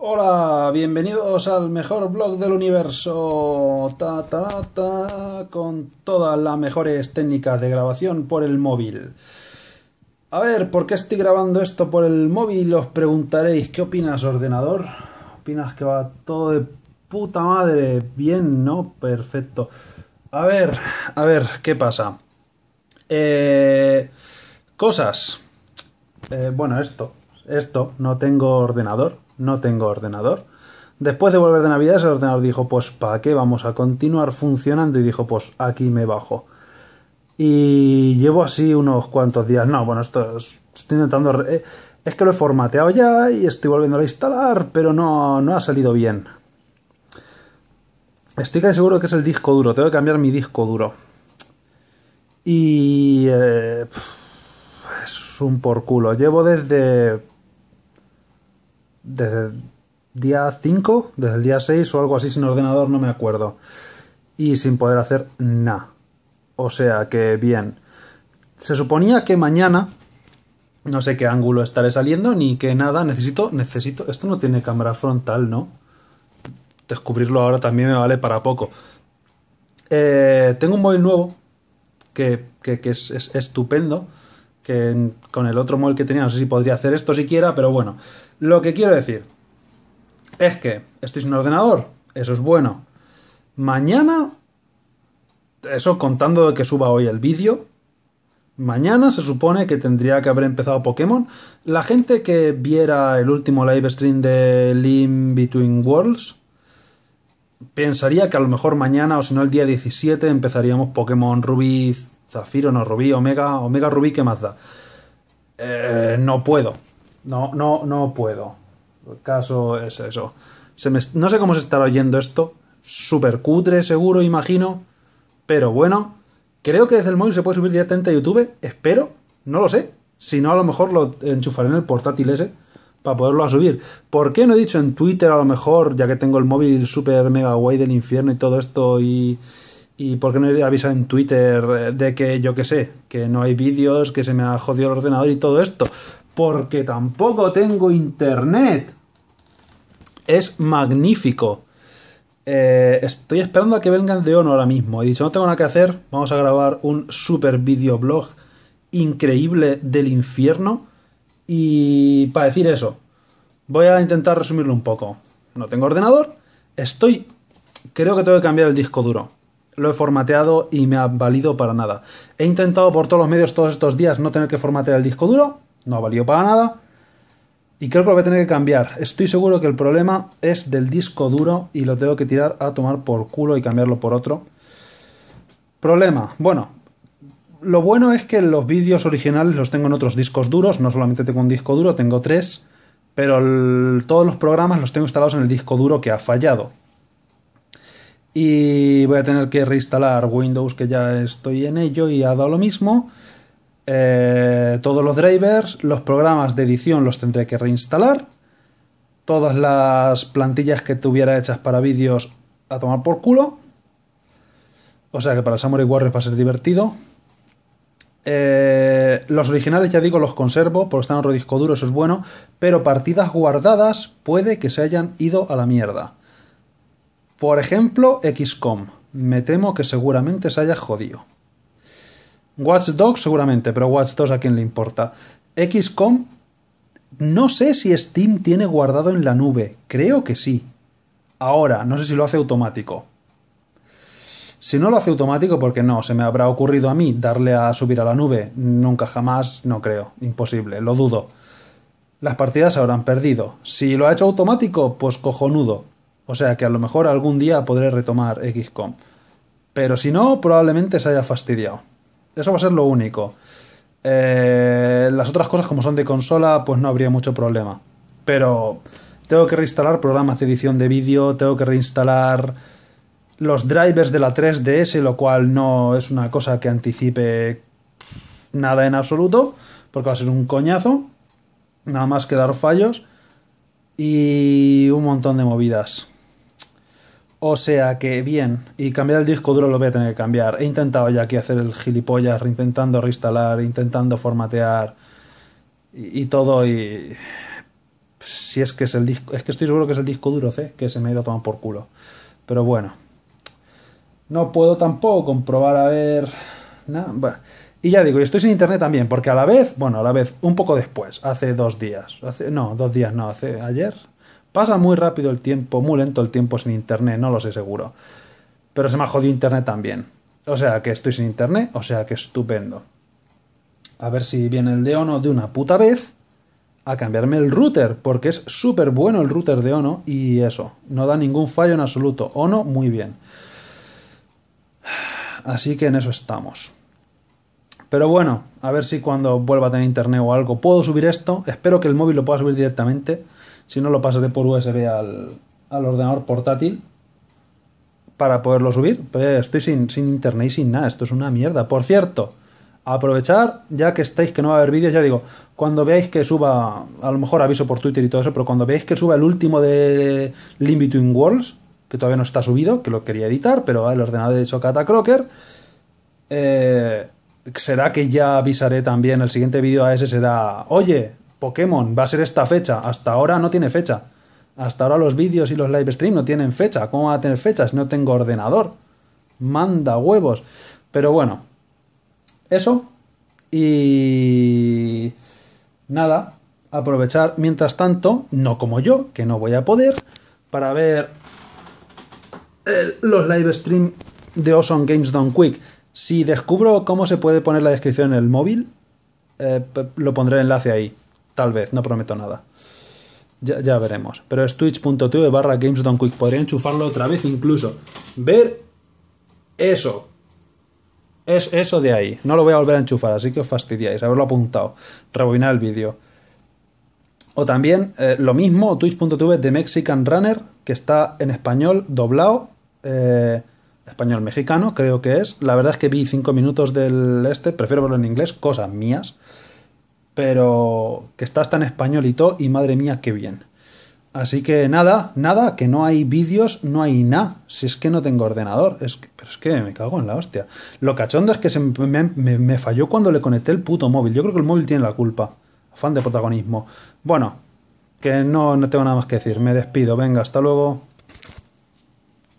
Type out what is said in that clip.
Hola, bienvenidos al mejor blog del universo. Ta, ta, ta, con todas las mejores técnicas de grabación por el móvil. A ver, ¿por qué estoy grabando esto por el móvil? Os preguntaréis, ¿qué opinas, ordenador? ¿Opinas que va todo de puta madre? Bien, ¿no? Perfecto. A ver, a ver, ¿qué pasa? Eh, cosas. Eh, bueno, esto esto, no tengo ordenador, no tengo ordenador. Después de volver de navidad el ordenador dijo, pues ¿para qué vamos a continuar funcionando? Y dijo, pues aquí me bajo. Y llevo así unos cuantos días. No, bueno, esto estoy intentando... Eh, es que lo he formateado ya y estoy volviendo a instalar, pero no, no ha salido bien. Estoy casi seguro que es el disco duro, tengo que cambiar mi disco duro. Y... Eh, es un por culo. Llevo desde desde el día 5, desde el día 6 o algo así sin ordenador, no me acuerdo. Y sin poder hacer nada. O sea que bien. Se suponía que mañana, no sé qué ángulo estaré saliendo, ni que nada, necesito, necesito, esto no tiene cámara frontal, ¿no? Descubrirlo ahora también me vale para poco. Eh, tengo un móvil nuevo que, que, es estupendo que con el otro mod que tenía no sé si podría hacer esto siquiera, pero bueno, lo que quiero decir es que estoy un ordenador, eso es bueno. Mañana, eso contando que suba hoy el vídeo, mañana se supone que tendría que haber empezado Pokémon. La gente que viera el último live stream de Lim Between Worlds, pensaría que a lo mejor mañana o si no el día 17 empezaríamos Pokémon Rubí, Zafiro, no, Rubí, Omega, Omega Rubí, ¿qué más da? Eh, no puedo. No, no, no puedo. El caso es eso. no sé cómo se estará oyendo esto. Súper cutre, seguro, imagino. Pero bueno, creo que desde el móvil se puede subir directamente a YouTube. Espero. No lo sé. Si no, a lo mejor lo enchufaré en el portátil ese para poderlo a subir. ¿Por qué no he dicho en Twitter a lo mejor, ya que tengo el móvil super mega guay del infierno y todo esto y... por qué no he avisado en Twitter eh, de que yo qué sé, que no hay vídeos, que se me ha jodido el ordenador y todo esto? Porque tampoco tengo internet. Es magnífico. Eh, estoy esperando a que vengan de ono ahora mismo. He dicho, no tengo nada que hacer. Vamos a grabar un super videoblog increíble del infierno y para decir eso, voy a intentar resumirlo un poco. No tengo ordenador, estoy... Creo que tengo que cambiar el disco duro. Lo he formateado y me ha valido para nada. He intentado por todos los medios todos estos días no tener que formatear el disco duro. No ha valido para nada. Y creo que lo voy a tener que cambiar. Estoy seguro que el problema es del disco duro y lo tengo que tirar a tomar por culo y cambiarlo por otro. Problema. Bueno, lo bueno es que los vídeos originales los tengo en otros discos duros, no solamente tengo un disco duro, tengo tres, pero todos los programas los tengo instalados en el disco duro que ha fallado. Y voy a tener que reinstalar Windows, que ya estoy en ello y ha dado lo mismo. Eh, todos los drivers, los programas de edición los tendré que reinstalar. Todas las plantillas que tuviera hechas para vídeos a tomar por culo. O sea que para Samurai Warriors va a ser divertido. Eh, los originales, ya digo, los conservo, porque están en otro disco duro, eso es bueno, pero partidas guardadas puede que se hayan ido a la mierda. Por ejemplo, XCOM. Me temo que seguramente se haya jodido. Watch Dogs seguramente, pero Watch Dogs a quién le importa. XCOM no sé si Steam tiene guardado en la nube, creo que sí. Ahora, no sé si lo hace automático, si no lo hace automático, porque no, se me habrá ocurrido a mí darle a subir a la nube. Nunca jamás, no creo. Imposible, lo dudo. Las partidas se habrán perdido. Si lo ha hecho automático, pues cojonudo. O sea que a lo mejor algún día podré retomar XCOM. Pero si no, probablemente se haya fastidiado. Eso va a ser lo único. Eh, las otras cosas, como son de consola, pues no habría mucho problema. Pero tengo que reinstalar programas de edición de vídeo, tengo que reinstalar los drivers de la 3DS, lo cual no es una cosa que anticipe nada en absoluto, porque va a ser un coñazo, nada más que dar fallos y un montón de movidas. O sea que bien, y cambiar el disco duro lo voy a tener que cambiar. He intentado ya aquí hacer el gilipollas, intentando reinstalar, intentando formatear y, todo y si es que es el disco, es que estoy seguro que es el disco duro C, que se me ha ido a tomar por culo. Pero bueno. No puedo tampoco comprobar a ver... nada y ya digo, y estoy sin internet también, porque a la vez, bueno, a la vez, un poco después, hace dos días, no, dos días no, hace ayer. Pasa muy rápido el tiempo, muy lento el tiempo sin internet, no lo sé seguro. Pero se me ha jodido internet también. O sea que estoy sin internet, o sea que estupendo. A ver si viene el de Ono de una puta vez a cambiarme el router, porque es súper bueno el router de Ono y eso, no da ningún fallo en absoluto. Ono muy bien. Así que en eso estamos. Pero bueno, a ver si cuando vuelva a tener internet o algo puedo subir esto. Espero que el móvil lo pueda subir directamente. Si no, lo pasaré por USB al, ordenador portátil para poderlo subir. estoy sin, internet y sin nada. Esto es una mierda. Por cierto, aprovechar, ya que estáis que no va a haber vídeos, ya digo, cuando veáis que suba, a lo mejor aviso por Twitter y todo eso, pero cuando veáis que suba el último de Between Worlds, que todavía no está subido, que lo quería editar, pero el ordenador de Socata Crocker. Eh, será que ya avisaré también, el siguiente vídeo a ese será, oye, Pokémon va a ser esta fecha, hasta ahora no tiene fecha. Hasta ahora los vídeos y los live stream no tienen fecha. ¿Cómo van a tener fechas? si no tengo ordenador? Manda huevos. Pero bueno, eso. Y nada, aprovechar mientras tanto, no como yo, que no voy a poder, para ver eh, los live stream de Awesome Games Don Quick. Si descubro cómo se puede poner la descripción en el móvil, eh, lo pondré enlace ahí. Tal vez, no prometo nada. Ya, veremos. Pero es twitch.tv barra Games Quick. Podría enchufarlo otra vez incluso. Ver eso. Es eso de ahí. No lo voy a volver a enchufar, así que os fastidiáis. Haberlo apuntado. Rebobinar el vídeo. O también eh, lo mismo, twitch.tv de Mexican Runner, que está en español doblado eh, español mexicano, creo que es. La verdad es que vi cinco minutos del este, prefiero verlo en inglés, cosas mías. Pero que estás tan en español y madre mía, qué bien. Así que nada, nada, que no hay vídeos, no hay nada. Si es que no tengo ordenador, es que, pero es que me cago en la hostia. Lo cachondo es que se me, falló cuando le conecté el puto móvil. Yo creo que el móvil tiene la culpa. Afán de protagonismo. Bueno, que no, no tengo nada más que decir. Me despido. Venga, hasta luego.